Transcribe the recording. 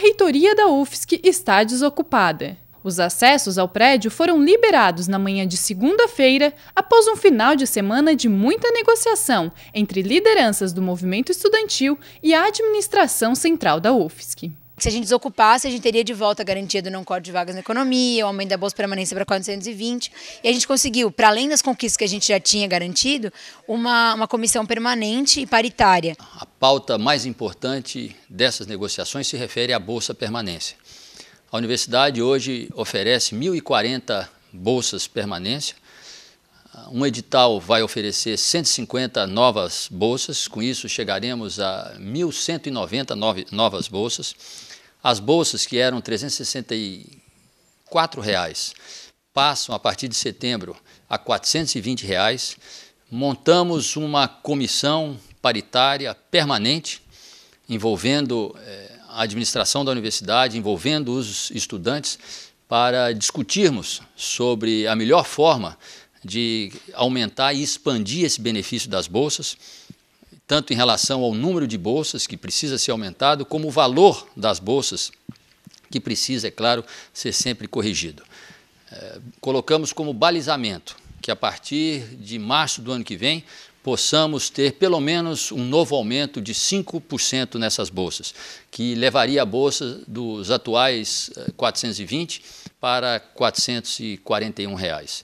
reitoria da UFSC está desocupada. Os acessos ao prédio foram liberados na manhã de segunda-feira, após um final de semana de muita negociação entre lideranças do movimento estudantil e a administração central da UFSC que se a gente desocupasse, a gente teria de volta a garantia do não corte de vagas na economia, o aumento da bolsa permanência para 420. E a gente conseguiu, para além das conquistas que a gente já tinha garantido, uma, uma comissão permanente e paritária. A pauta mais importante dessas negociações se refere à bolsa permanência. A universidade hoje oferece 1.040 bolsas permanência um edital vai oferecer 150 novas bolsas, com isso chegaremos a 1.190 novas bolsas. As bolsas que eram R$ 364 reais, passam a partir de setembro a R$ 420. Reais. Montamos uma comissão paritária permanente envolvendo eh, a administração da universidade, envolvendo os estudantes, para discutirmos sobre a melhor forma de aumentar e expandir esse benefício das bolsas, tanto em relação ao número de bolsas que precisa ser aumentado, como o valor das bolsas, que precisa, é claro, ser sempre corrigido. É, colocamos como balizamento que a partir de março do ano que vem possamos ter pelo menos um novo aumento de 5% nessas bolsas, que levaria a bolsa dos atuais 420 é, para 441 reais.